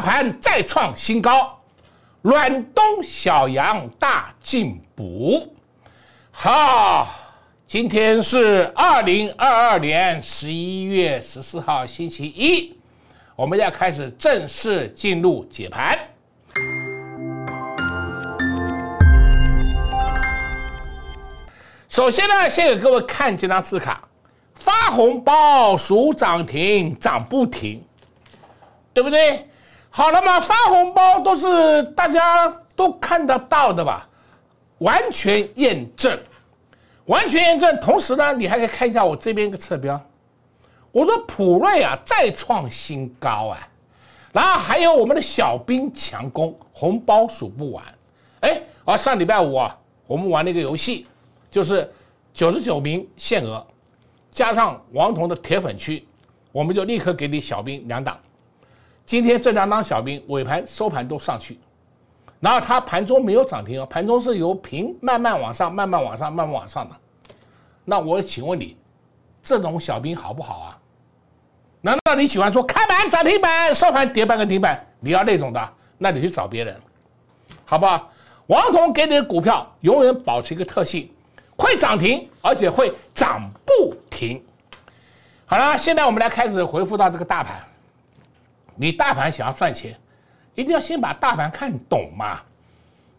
盘再创新高，暖冬小阳大进补。好，今天是二零二二年十一月十四号星期一，我们要开始正式进入解盘。首先呢，先给各位看几张字卡，发红包数涨停涨不停，对不对？好了嘛，发红包都是大家都看得到的吧，完全验证，完全验证。同时呢，你还可以看一下我这边一个侧标，我说普瑞啊再创新高啊，然后还有我们的小兵强攻红包数不完，哎，啊，上礼拜五啊，我们玩了一个游戏，就是九十九名限额，加上王彤的铁粉区，我们就立刻给你小兵两档。今天这两档小兵尾盘收盘都上去，然后它盘中没有涨停啊，盘中是由平慢慢往上，慢慢往上，慢慢往上的。那我请问你，这种小兵好不好啊？难道你喜欢说开盘涨停板，收盘跌半个顶板，你要那种的？那你去找别人，好不好？王彤给你的股票永远保持一个特性，会涨停，而且会涨不停。好了，现在我们来开始回复到这个大盘。你大盘想要赚钱，一定要先把大盘看懂嘛，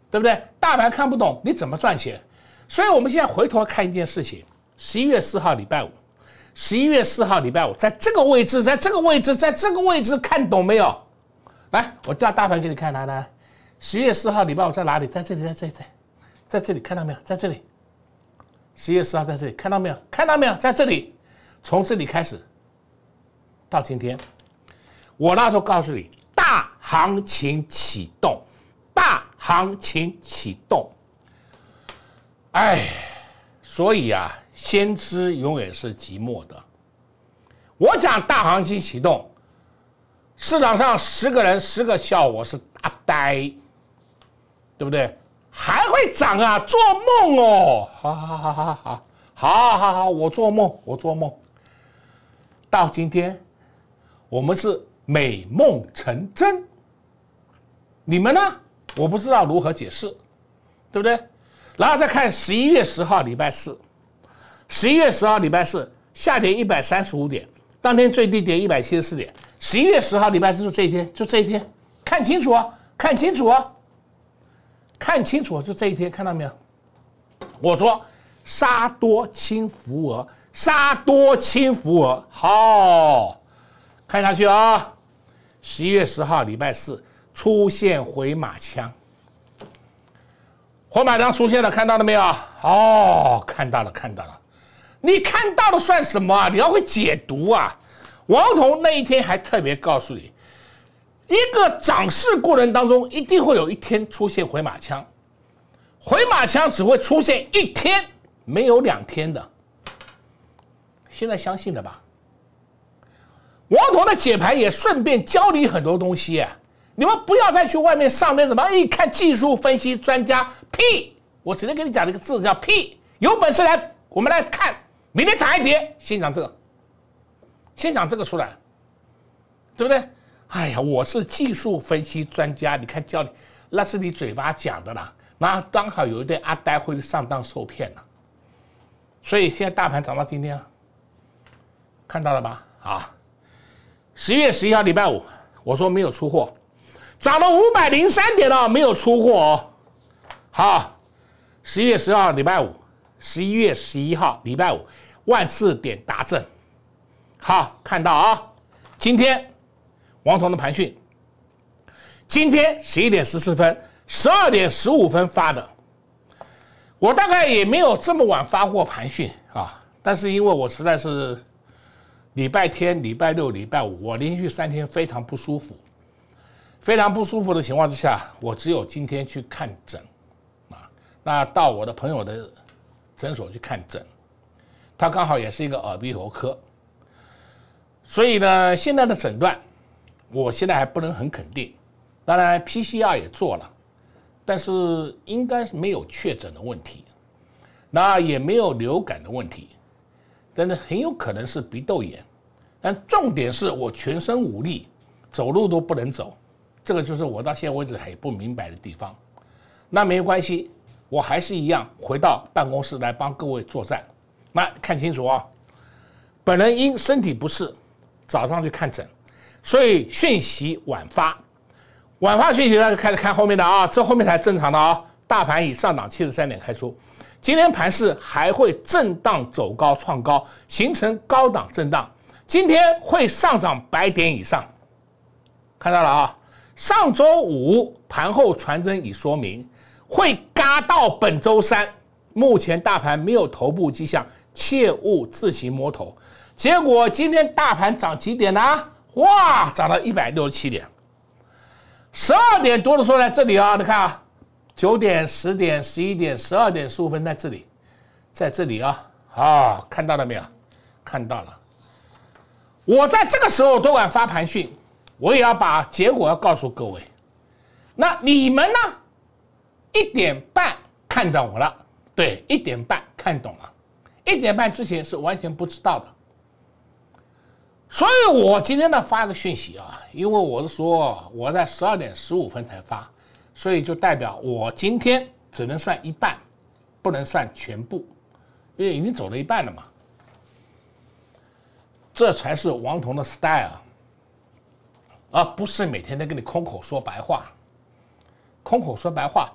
对不对？大盘看不懂，你怎么赚钱？所以，我们现在回头看一件事情：十一月四号礼拜五，十一月四号礼拜五，在这个位置，在这个位置，在这个位置，看懂没有？来，我调大盘给你看，来来，十一月四号礼拜五在哪里？在这里，在这在，在这里，看到没有？在这里，十一月四号在这里，看到没有？看到没有？在这里，从这里开始到今天。我时候告诉你，大行情启动，大行情启动。哎，所以啊，先知永远是寂寞的。我讲大行情启动，市场上十个人十个笑，我是大呆，对不对？还会涨啊？做梦哦！好好好好好好好好好，我做梦，我做梦。到今天，我们是。美梦成真，你们呢？我不知道如何解释，对不对？然后再看十一月十号，礼拜四，十一月十号礼拜四，下跌一百三十五点，当天最低点一百七十四点。十一月十号礼拜四就这一天，就这一天，看清楚，看清楚，看清楚，就这一天，看到没有？我说杀多轻浮额，杀多轻浮额，好。看下去啊，十一月十号，礼拜四出现回马枪，回马枪出现了，看到了没有？哦，看到了，看到了。你看到了算什么？啊？你要会解读啊！王彤那一天还特别告诉你，一个涨势过程当中一定会有一天出现回马枪，回马枪只会出现一天，没有两天的。现在相信了吧？王彤的解盘也顺便教你很多东西，你们不要再去外面上那什么，一看技术分析专家屁！我直接跟你讲一个字叫屁，有本事来我们来看，明天涨一跌，先讲这个，先讲这个出来，对不对？哎呀，我是技术分析专家，你看教你那是你嘴巴讲的啦，那刚好有一对阿呆会上当受骗了，所以现在大盘涨到今天，看到了吧？啊！十一月十一号礼拜五，我说没有出货，涨了五百零三点了，没有出货哦。好，十一月十号礼拜五，十一月十一号礼拜五，万四点达正。好，看到啊，今天王彤的盘讯，今天十一点十四分、十二点十五分发的，我大概也没有这么晚发过盘讯啊。但是因为我实在是。礼拜天、礼拜六、礼拜五，我连续三天非常不舒服，非常不舒服的情况之下，我只有今天去看诊，啊，那到我的朋友的诊所去看诊，他刚好也是一个耳鼻喉科，所以呢，现在的诊断我现在还不能很肯定，当然 PCR 也做了，但是应该是没有确诊的问题，那也没有流感的问题。真的很有可能是鼻窦炎，但重点是我全身无力，走路都不能走，这个就是我到现在为止还不明白的地方。那没关系，我还是一样回到办公室来帮各位作战。来看清楚啊，本人因身体不适，早上去看诊，所以讯息晚发。晚发讯息那就开始看后面的啊，这后面才正常的啊。大盘以上涨七十三点开出。今天盘市还会震荡走高创高，形成高档震荡。今天会上涨百点以上，看到了啊？上周五盘后传真已说明，会嘎到本周三。目前大盘没有头部迹象，切勿自行摸头。结果今天大盘涨几点呢？哇，涨到一百六十七点，十二点多的时候在这里啊，你看啊。九点、十点、十一点、十二点十五分，在这里，在这里啊啊，看到了没有？看到了。我在这个时候都敢发盘讯，我也要把结果要告诉各位。那你们呢？一点半看懂我了？对，一点半看懂了。一点半之前是完全不知道的。所以我今天呢发个讯息啊，因为我是说我在十二点十五分才发。所以就代表我今天只能算一半，不能算全部，因为已经走了一半了嘛。这才是王彤的 style，而不是每天在跟你空口说白话。空口说白话，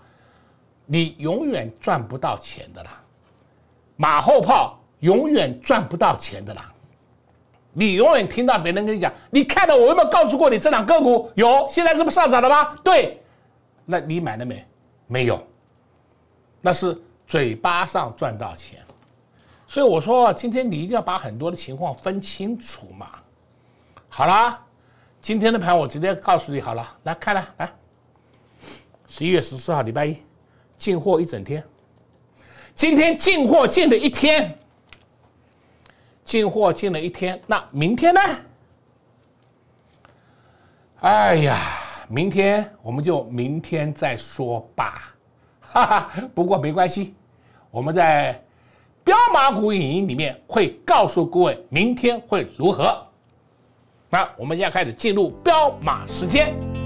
你永远赚不到钱的啦，马后炮永远赚不到钱的啦。你永远听到别人跟你讲，你看到我有没有告诉过你这两个股？有，现在是不是上涨了吗？对。那你买了没？没有，那是嘴巴上赚到钱，所以我说今天你一定要把很多的情况分清楚嘛。好啦，今天的盘我直接告诉你好了，来看了来，十一月十四号礼拜一，进货一整天，今天进货进了一天，进货进了一天，那明天呢？哎呀。明天我们就明天再说吧，哈哈。不过没关系，我们在标马股影音里面会告诉各位明天会如何。那我们现在开始进入标马时间。